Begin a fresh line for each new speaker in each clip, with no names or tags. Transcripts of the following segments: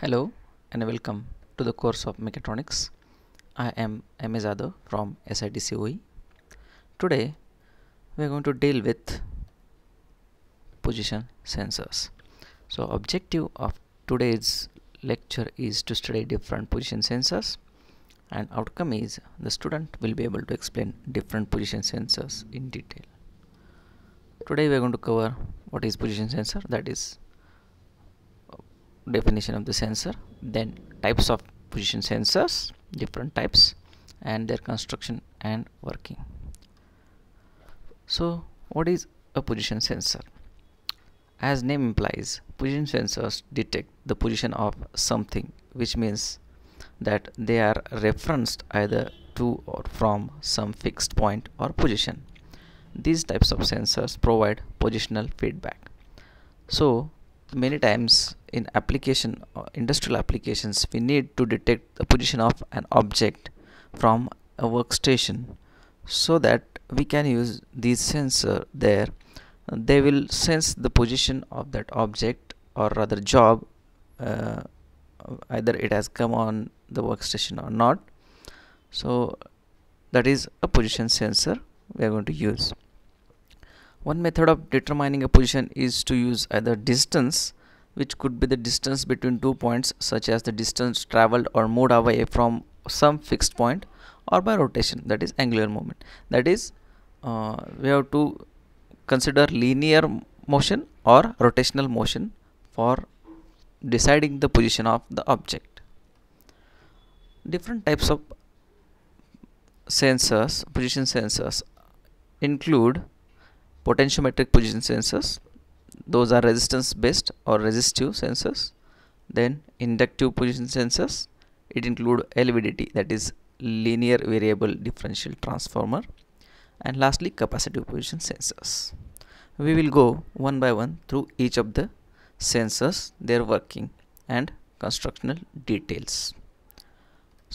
Hello and welcome to the course of Mechatronics. I am M.A. from SIDCOE. Today we are going to deal with position sensors. So objective of today's lecture is to study different position sensors and outcome is the student will be able to explain different position sensors in detail. Today we are going to cover what is position sensor that is definition of the sensor then types of position sensors different types and their construction and working so what is a position sensor as name implies position sensors detect the position of something which means that they are referenced either to or from some fixed point or position these types of sensors provide positional feedback so many times in application uh, industrial applications we need to detect the position of an object from a workstation so that we can use these sensor there they will sense the position of that object or rather job uh, either it has come on the workstation or not so that is a position sensor we are going to use one method of determining a position is to use either distance which could be the distance between two points such as the distance traveled or moved away from some fixed point or by rotation that is angular moment. That is uh, we have to consider linear motion or rotational motion for deciding the position of the object. Different types of sensors, position sensors include potentiometric position sensors those are resistance based or resistive sensors then inductive position sensors it include LVDT that is linear variable differential transformer and lastly capacitive position sensors we will go one by one through each of the sensors their working and constructional details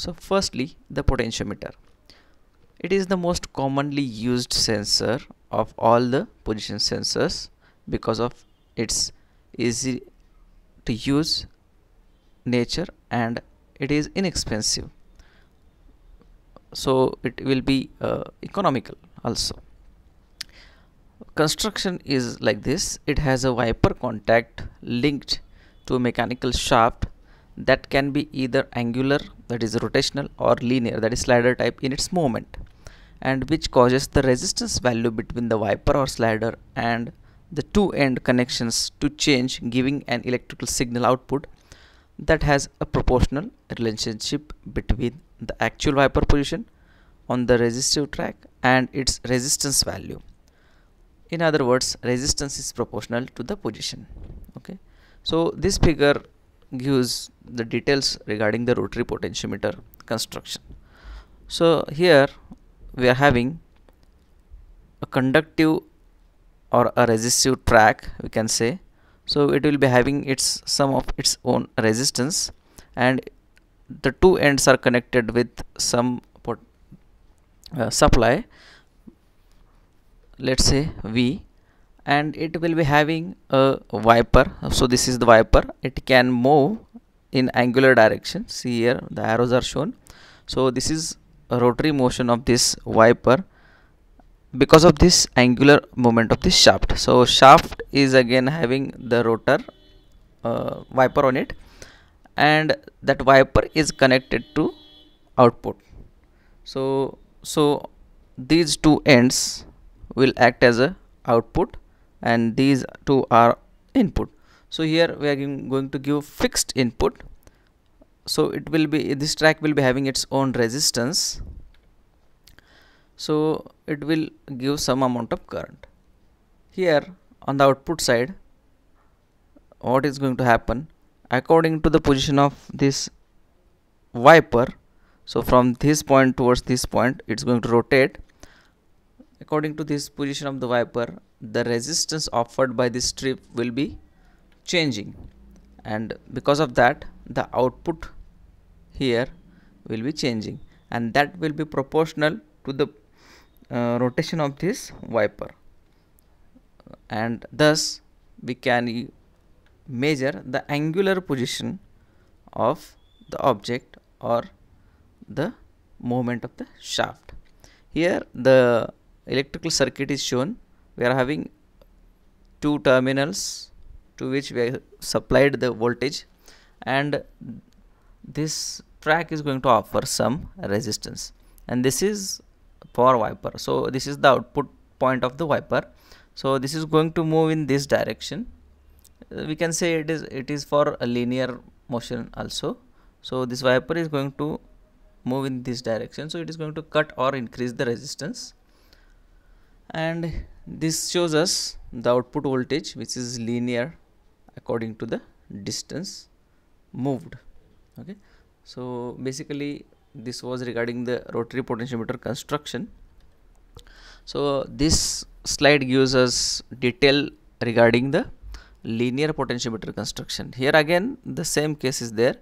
so firstly the potentiometer it is the most commonly used sensor of all the position sensors because of its easy to use nature and it is inexpensive so it will be uh, economical also construction is like this it has a wiper contact linked to a mechanical shaft that can be either angular that is rotational or linear that is slider type in its movement and which causes the resistance value between the wiper or slider and the two end connections to change giving an electrical signal output that has a proportional relationship between the actual wiper position on the resistive track and its resistance value in other words resistance is proportional to the position okay so this figure gives the details regarding the rotary potentiometer construction so here we are having a conductive or a resistive track we can say so it will be having its some of its own resistance and the two ends are connected with some uh, supply let's say V and it will be having a wiper so this is the wiper it can move in angular direction see here the arrows are shown so this is rotary motion of this wiper because of this angular moment of this shaft so shaft is again having the rotor uh, wiper on it and that wiper is connected to output so so these two ends will act as a output and these two are input so here we are going to give fixed input so it will be this track will be having its own resistance so it will give some amount of current here on the output side what is going to happen according to the position of this wiper so from this point towards this point it's going to rotate according to this position of the wiper the resistance offered by this strip will be changing and because of that the output here will be changing and that will be proportional to the uh, rotation of this wiper and thus we can measure the angular position of the object or the movement of the shaft here the electrical circuit is shown we are having two terminals to which we have supplied the voltage and this track is going to offer some resistance and this is for wiper so this is the output point of the wiper so this is going to move in this direction uh, we can say it is it is for a linear motion also so this wiper is going to move in this direction so it is going to cut or increase the resistance and this shows us the output voltage which is linear according to the distance moved okay so basically this was regarding the rotary potentiometer construction so this slide gives us detail regarding the linear potentiometer construction here again the same case is there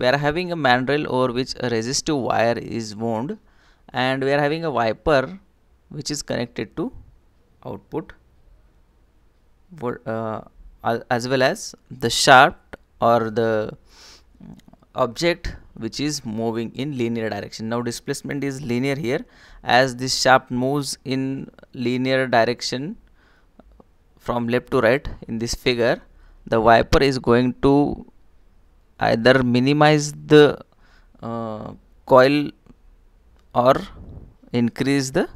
we are having a mandrel over which a resistive wire is wound and we are having a wiper which is connected to output uh, as well as the shaft or the object which is moving in linear direction now displacement is linear here as this shaft moves in linear direction from left to right in this figure the wiper is going to either minimize the uh, coil or increase the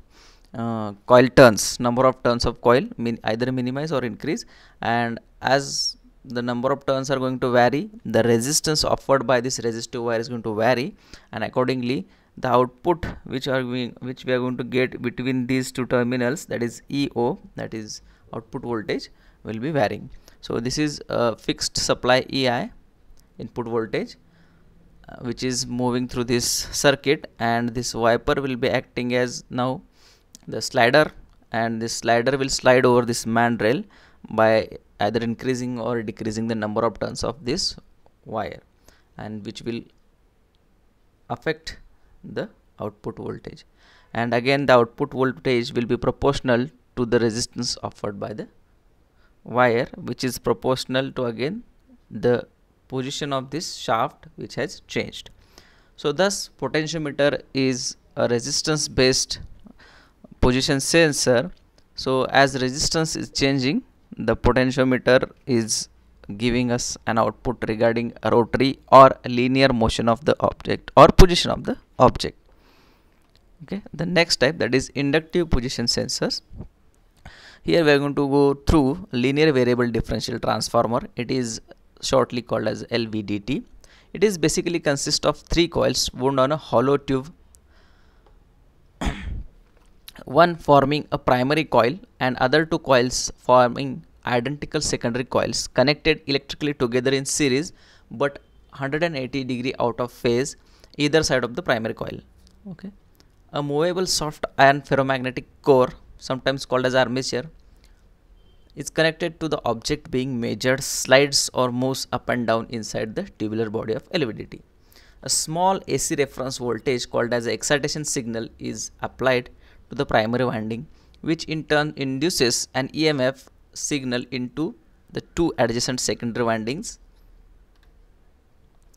uh, coil turns number of turns of coil min either minimize or increase and as the number of turns are going to vary the resistance offered by this resistive wire is going to vary and accordingly the output which are we which we are going to get between these two terminals that is EO that is output voltage will be varying so this is a fixed supply EI input voltage uh, which is moving through this circuit and this wiper will be acting as now the slider and this slider will slide over this mandrel by either increasing or decreasing the number of turns of this wire and which will affect the output voltage and again the output voltage will be proportional to the resistance offered by the wire which is proportional to again the position of this shaft which has changed. So thus potentiometer is a resistance based position sensor. So as resistance is changing the potentiometer is giving us an output regarding rotary or linear motion of the object or position of the object okay the next type that is inductive position sensors here we are going to go through linear variable differential transformer it is shortly called as lvdt it is basically consists of three coils wound on a hollow tube one forming a primary coil and other two coils forming identical secondary coils connected electrically together in series but 180 degree out of phase either side of the primary coil okay a movable soft iron ferromagnetic core sometimes called as armature is connected to the object being measured slides or moves up and down inside the tubular body of LVDT. A small AC reference voltage called as excitation signal is applied to the primary winding which in turn induces an EMF signal into the two adjacent secondary windings.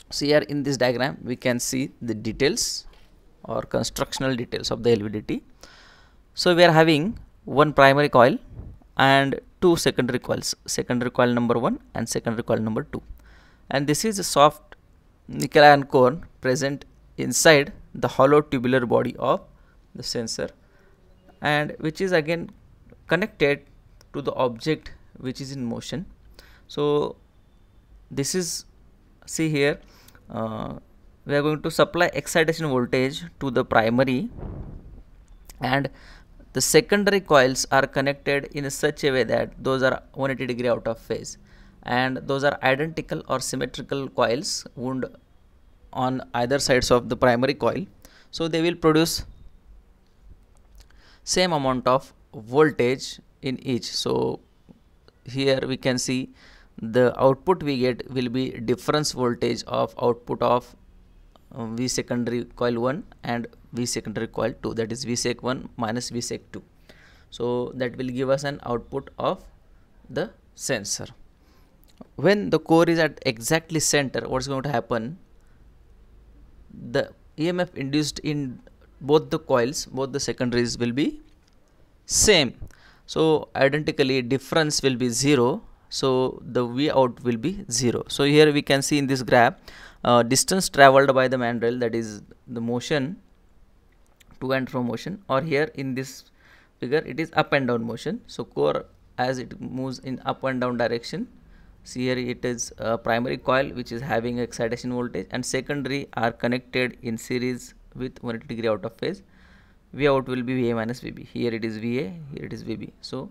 So here in this diagram we can see the details or constructional details of the LVDT. So we are having one primary coil and two secondary coils, secondary coil number 1 and secondary coil number 2. And this is a soft nickel iron core present inside the hollow tubular body of the sensor and which is again connected to the object which is in motion so this is see here uh, we are going to supply excitation voltage to the primary and the secondary coils are connected in such a way that those are 180 degree out of phase and those are identical or symmetrical coils wound on either sides of the primary coil so they will produce same amount of voltage in each so here we can see the output we get will be difference voltage of output of uh, V secondary coil 1 and V secondary coil 2 that is V sec 1 minus V sec 2. So that will give us an output of the sensor. When the core is at exactly center what is going to happen the EMF induced in both the coils both the secondaries will be same so identically difference will be 0 so the v out will be 0 so here we can see in this graph uh, distance traveled by the mandrel that is the motion to and from motion or here in this figure it is up and down motion so core as it moves in up and down direction see here it is a primary coil which is having excitation voltage and secondary are connected in series with 180 degree out of phase V out will be VA minus VB. Here it is VA, here it is VB. So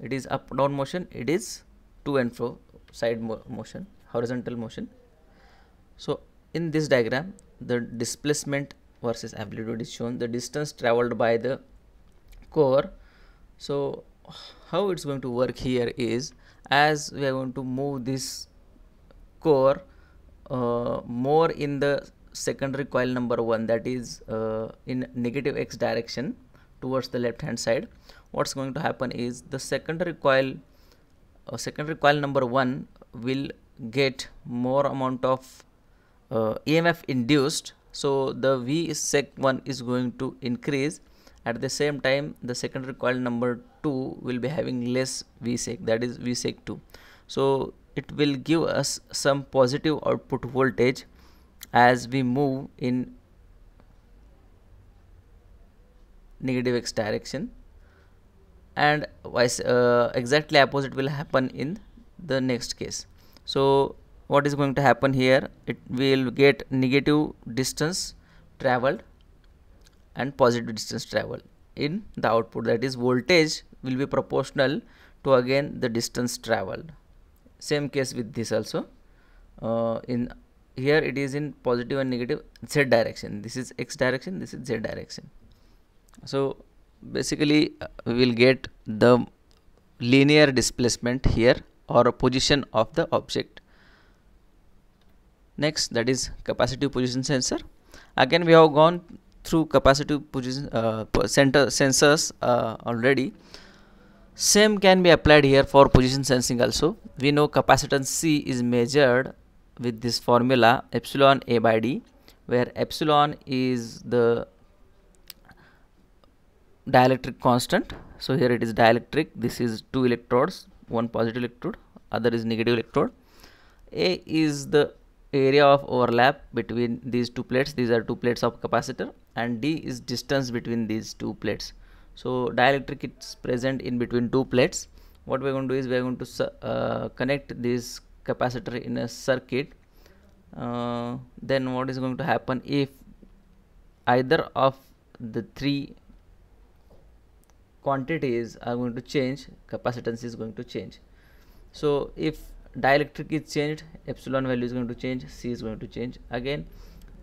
it is up down motion, it is to and fro side mo motion, horizontal motion. So in this diagram, the displacement versus amplitude is shown, the distance traveled by the core. So how it's going to work here is as we are going to move this core uh, more in the secondary coil number one that is uh, in negative x direction towards the left hand side what's going to happen is the secondary coil uh, secondary coil number one will get more amount of uh, EMF induced so the V sec 1 is going to increase at the same time the secondary coil number 2 will be having less V sec that is V sec 2 so it will give us some positive output voltage as we move in negative x direction and vice uh, exactly opposite will happen in the next case so what is going to happen here it will get negative distance traveled and positive distance traveled in the output that is voltage will be proportional to again the distance traveled same case with this also uh, in here it is in positive and negative z direction this is x direction this is z direction so basically uh, we will get the linear displacement here or position of the object next that is capacitive position sensor again we have gone through capacitive position uh, center sensors uh, already same can be applied here for position sensing also we know capacitance c is measured with this formula epsilon a by d where epsilon is the dielectric constant so here it is dielectric this is two electrodes one positive electrode other is negative electrode a is the area of overlap between these two plates these are two plates of capacitor and d is distance between these two plates so dielectric is present in between two plates what we're going to do is we're going to uh, connect these capacitor in a circuit uh, then what is going to happen if either of the three quantities are going to change capacitance is going to change so if dielectric is changed epsilon value is going to change c is going to change again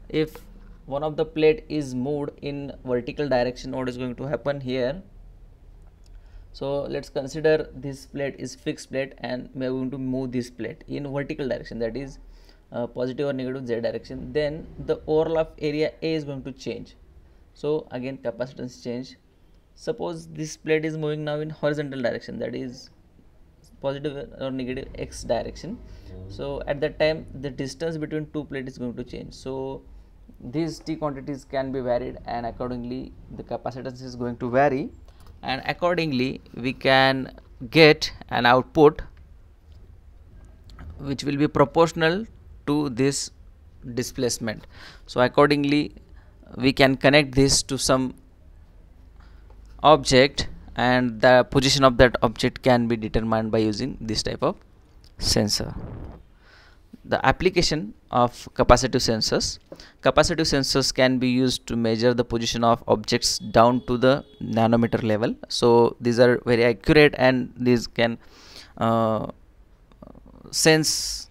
if one of the plate is moved in vertical direction what is going to happen here so let's consider this plate is fixed plate and we are going to move this plate in vertical direction that is uh, positive or negative z direction then the of area A is going to change so again capacitance change suppose this plate is moving now in horizontal direction that is positive or negative x direction mm-hmm. so at that time the distance between two plates is going to change so these t quantities can be varied and accordingly the capacitance is going to vary and accordingly we can get an output which will be proportional to this displacement so accordingly we can connect this to some object and the position of that object can be determined by using this type of sensor the application of capacitive sensors capacitive sensors can be used to measure the position of objects down to the nanometer level so these are very accurate and these can uh, sense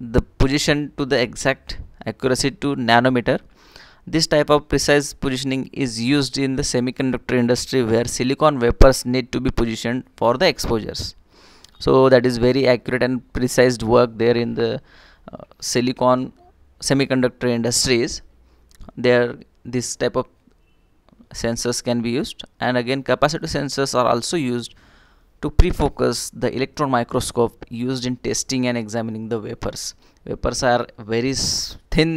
the position to the exact accuracy to nanometer this type of precise positioning is used in the semiconductor industry where silicon wafers need to be positioned for the exposures so that is very accurate and precise work there in the uh, silicon semiconductor industries there this type of sensors can be used and again capacitive sensors are also used to pre-focus the electron microscope used in testing and examining the wafers wafers are very thin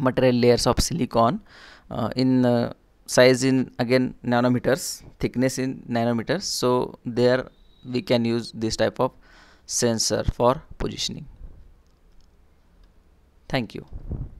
material layers of silicon uh, in uh, size in again nanometers thickness in nanometers so there we can use this type of sensor for positioning thank you